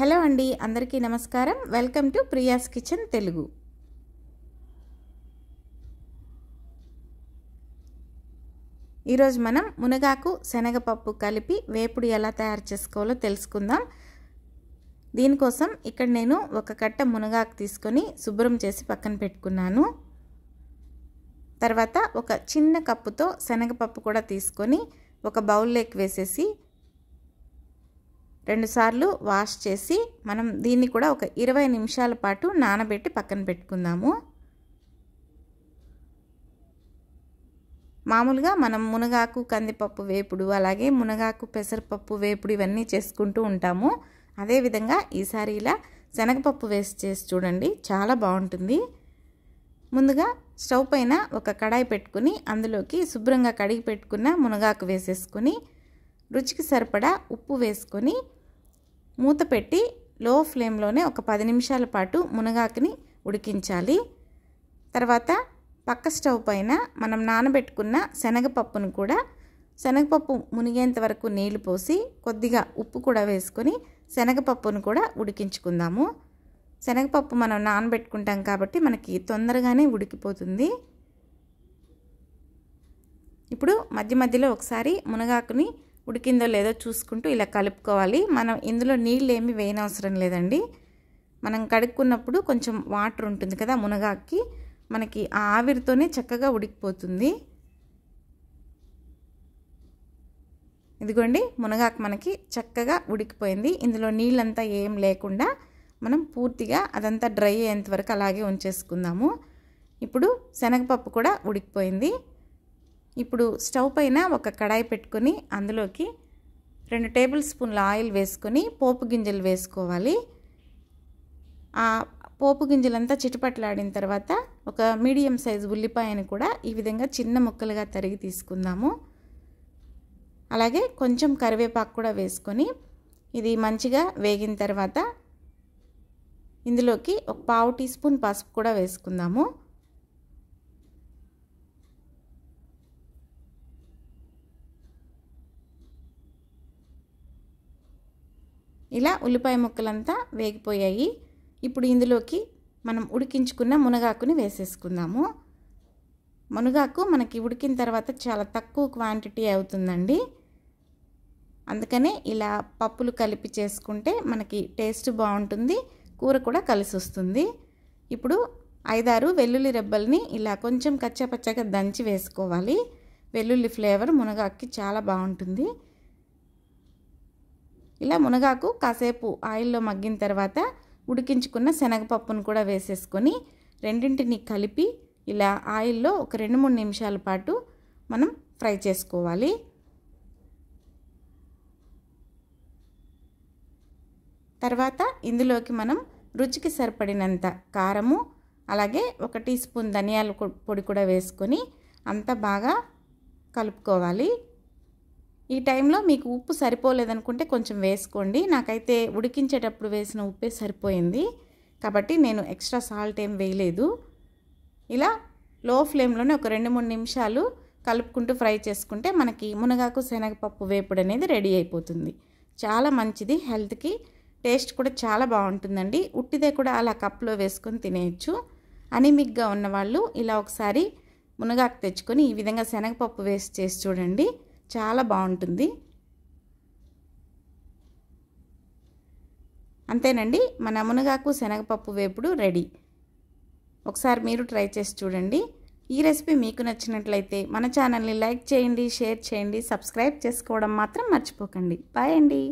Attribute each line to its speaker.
Speaker 1: hello అండి అందరికీ నమస్కారం welcome to Priya's kitchen Telugu ఈరోజు మనం మునగాకు శనగపప్పు కలిపి వేపుడు ఎలా తయారు చేసుకోవాలో తెలుసుకుందాం దీనికోసం ఇక్కడ నేను ఒక కట్ట మునగాకు తీసుకొని శుభ్రం చేసి పక్కన పెట్టుకున్నాను తర్వాత ఒక చిన్న కప్పుతో శనగపప్పు కూడా తీసుకొని ఒక బౌల్లోకి వేసేసి రెండుసార్లు వాష్ చేసి మనం దీన్ని కూడా ఒక ఇరవై నిమిషాల పాటు నానబెట్టి పక్కన పెట్టుకుందాము మామూలుగా మనం మునగాకు కందిపప్పు వేపుడు అలాగే మునగాకు పెసరపప్పు వేపుడు ఇవన్నీ చేసుకుంటూ ఉంటాము అదేవిధంగా ఈసారి ఇలా శనగపప్పు వేసి చేసి చూడండి చాలా బాగుంటుంది ముందుగా స్టవ్ పైన ఒక కడాయి పెట్టుకుని అందులోకి శుభ్రంగా కడిగి పెట్టుకున్న మునగాకు వేసేసుకుని రుచికి సరిపడా ఉప్పు వేసుకొని మూత పెట్టి లో ఫ్లేమ్లోనే ఒక పది నిమిషాల పాటు మునగాకుని ఉడికించాలి తర్వాత పక్క స్టవ్ పైన మనం నానబెట్టుకున్న శనగపప్పును కూడా శనగపప్పు మునిగేంత వరకు నీళ్లు పోసి కొద్దిగా ఉప్పు కూడా వేసుకొని శనగపప్పును కూడా ఉడికించుకుందాము శనగపప్పు మనం నానబెట్టుకుంటాం కాబట్టి మనకి తొందరగానే ఉడికిపోతుంది ఇప్పుడు మధ్య మధ్యలో ఒకసారి మునగాకుని ఉడికిందో లేదో చూసుకుంటూ ఇలా కలుపుకోవాలి మనం ఇందులో నీళ్ళు ఏమి వేయనవసరం లేదండి మనం కడుక్కున్నప్పుడు కొంచెం వాటర్ ఉంటుంది కదా మునగాకి మనకి ఆ ఆవిరితోనే చక్కగా ఉడికిపోతుంది ఇదిగోండి మునగాకు మనకి చక్కగా ఉడికిపోయింది ఇందులో నీళ్ళంతా ఏం లేకుండా మనం పూర్తిగా అదంతా డ్రై అయ్యేంత వరకు అలాగే ఉంచేసుకుందాము ఇప్పుడు శనగపప్పు కూడా ఉడికిపోయింది ఇప్పుడు స్టవ్ పైన ఒక కడాయి పెట్టుకొని అందులోకి రెండు టేబుల్ స్పూన్ల ఆయిల్ వేసుకొని పోపు గింజలు వేసుకోవాలి ఆ పోపు గింజలంతా చిటపట్లాడిన తర్వాత ఒక మీడియం సైజు ఉల్లిపాయను కూడా ఈ విధంగా చిన్న ముక్కలుగా తరిగి తీసుకుందాము అలాగే కొంచెం కరివేపాకు కూడా వేసుకొని ఇది మంచిగా వేగిన తర్వాత ఇందులోకి ఒక పావు టీ స్పూన్ పసుపు కూడా వేసుకుందాము ఇలా ఉల్లిపాయ ముక్కలంతా వేగిపోయాయి ఇప్పుడు ఇందులోకి మనం ఉడికించుకున్న మునగాకుని వేసేసుకుందాము మునగాకు మనకి ఉడికిన తర్వాత చాలా తక్కువ క్వాంటిటీ అవుతుందండి అందుకనే ఇలా పప్పులు కలిపి చేసుకుంటే మనకి టేస్ట్ బాగుంటుంది కూర కూడా కలిసి వస్తుంది ఇప్పుడు ఐదారు వెల్లుల్లి రెబ్బల్ని ఇలా కొంచెం కచ్చాపచ్చగా దంచి వేసుకోవాలి వెల్లుల్లి ఫ్లేవర్ మునగాకి చాలా బాగుంటుంది ఇలా మునగాకు కాసేపు ఆయిల్లో మగ్గిన తర్వాత ఉడికించుకున్న శనగపప్పును కూడా వేసేసుకొని రెండింటిని కలిపి ఇలా ఆయిల్లో ఒక రెండు మూడు నిమిషాల పాటు మనం ఫ్రై చేసుకోవాలి తర్వాత ఇందులోకి మనం రుచికి సరిపడినంత కారము అలాగే ఒక టీ స్పూన్ ధనియాల పొడి కూడా వేసుకొని అంత బాగా కలుపుకోవాలి ఈ టైంలో మీకు ఉప్పు సరిపోలేదనుకుంటే కొంచెం వేసుకోండి నాకైతే ఉడికించేటప్పుడు వేసిన ఉప్పే సరిపోయింది కాబట్టి నేను ఎక్స్ట్రా సాల్ట్ ఏం వేయలేదు ఇలా లో ఫ్లేమ్లోనే ఒక రెండు మూడు నిమిషాలు కలుపుకుంటూ ఫ్రై చేసుకుంటే మనకి మునగాకు శనగపప్పు వేపుడు అనేది రెడీ అయిపోతుంది చాలా మంచిది హెల్త్కి టేస్ట్ కూడా చాలా బాగుంటుందండి ఉట్టిదే కూడా అలా కప్లో వేసుకొని తినేయచ్చు అనిమిక్గా ఉన్నవాళ్ళు ఇలా ఒకసారి మునగాకు తెచ్చుకొని ఈ విధంగా శనగపప్పు వేసి చేసి చూడండి చాలా బాగుంటుంది అంతేనండి మన మునగాకు శనగపప్పు వేపుడు రెడీ ఒకసారి మీరు ట్రై చేసి చూడండి ఈ రెసిపీ మీకు నచ్చినట్లయితే మన ఛానల్ని లైక్ చేయండి షేర్ చేయండి సబ్స్క్రైబ్ చేసుకోవడం మాత్రం మర్చిపోకండి బాయ్ అండి